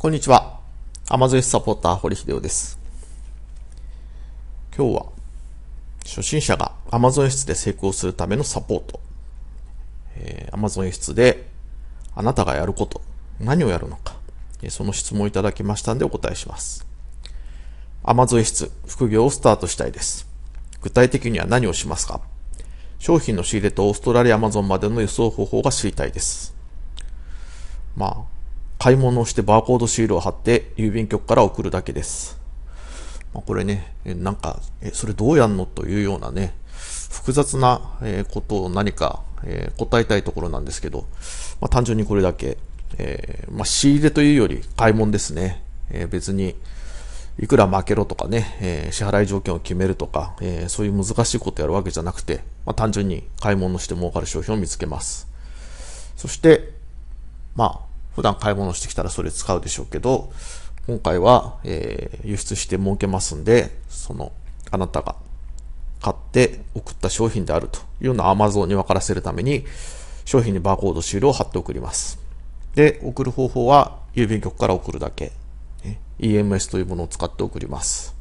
こんにちは。アマゾン o サポーター、堀秀夫です。今日は、初心者がアマゾン室で成功するためのサポート。えー、アマゾ z o で、あなたがやること、何をやるのか、えその質問をいただきましたんでお答えします。アマゾン室、副業をスタートしたいです。具体的には何をしますか商品の仕入れとオーストラリアアマゾンまでの輸送方法が知りたいです。まあ、買い物をしてバーコードシールを貼って郵便局から送るだけです。まあ、これね、なんか、え、それどうやんのというようなね、複雑なことを何か答えたいところなんですけど、まあ、単純にこれだけ、えー、まあ、仕入れというより買い物ですね。えー、別に、いくら負けろとかね、えー、支払い条件を決めるとか、えそういう難しいことやるわけじゃなくて、まあ、単純に買い物して儲かる商品を見つけます。そして、まあ、普段買い物してきたらそれ使うでしょうけど、今回は、えー、輸出して儲けますんで、その、あなたが買って送った商品であるというのを Amazon に分からせるために、商品にバーコードシールを貼って送ります。で、送る方法は郵便局から送るだけ。EMS というものを使って送ります。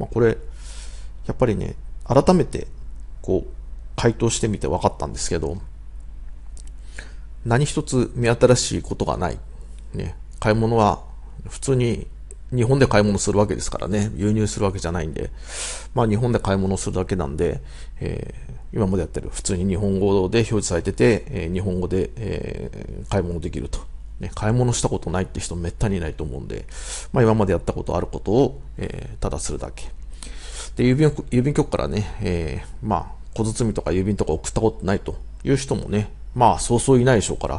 まあ、これ、やっぱりね、改めて、こう、回答してみて分かったんですけど、何一つ目新しいことがない。ね、買い物は普通に日本で買い物するわけですからね、輸入するわけじゃないんで、まあ日本で買い物するだけなんで、えー、今までやってる普通に日本語で表示されてて、えー、日本語で、えー、買い物できると。買い物したことないって人めったにいないと思うんで、まあ今までやったことあることを、えただするだけ。で、郵便郵便局からね、えまあ小包とか郵便とか送ったことないという人もね、まあ、そうそういないでしょうから、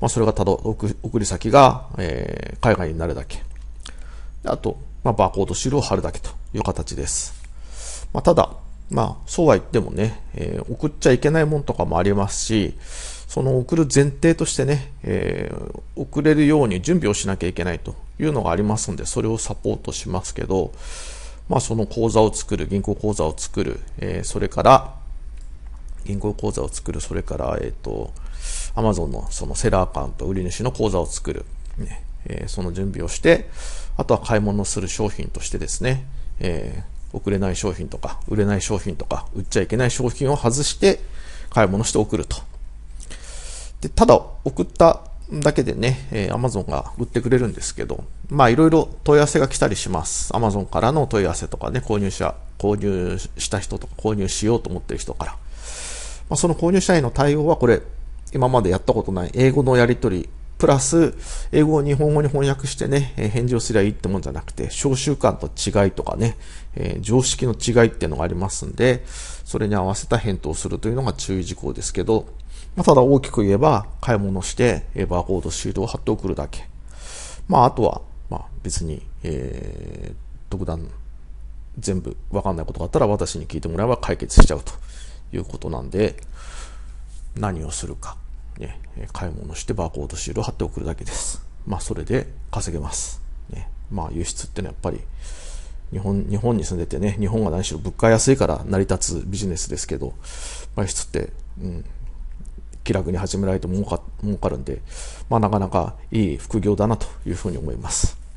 まあ、それがたど、送り先が、えー、海外になるだけ。あと、まあ、バーコードシールを貼るだけという形です。まあ、ただ、まあ、そうは言ってもね、えー、送っちゃいけないもんとかもありますし、その送る前提としてね、えー、送れるように準備をしなきゃいけないというのがありますので、それをサポートしますけど、まあ、その口座を作る、銀行口座を作る、えー、それから、銀行口座を作る、それから、えっ、ー、と、アマゾンのそのセラーアカウント、売り主の口座を作る、ねえー、その準備をして、あとは買い物する商品としてですね、えー、送れない商品とか、売れない商品とか、売っちゃいけない商品を外して、買い物して送ると。で、ただ、送っただけでね、えー、Amazon が売ってくれるんですけど、まあいろいろ問い合わせが来たりします。Amazon からの問い合わせとかね、購入者、購入した人とか、購入しようと思ってる人から。まあ、その購入者への対応はこれ、今までやったことない英語のやり取り、プラス、英語を日本語に翻訳してね、返事をすりゃいいってもんじゃなくて、小習慣と違いとかね、えー、常識の違いっていうのがありますんで、それに合わせた返答をするというのが注意事項ですけど、まあ、ただ大きく言えば、買い物して、バーコードシールを貼って送るだけ。まあ、あとは、まあ、別に、えー、特段、全部わかんないことがあったら私に聞いてもらえば解決しちゃうということなんで、何をするか。ね、買い物してバーコードシールを貼って送るだけです。まあ、それで稼げます。ね、まあ、輸出ってのはやっぱり、日本、日本に住んでてね、日本が何しろ物価安いから成り立つビジネスですけど、ま輸出って、うん、気楽に始められて儲か、儲かるんで、まあ、なかなかいい副業だなというふうに思います。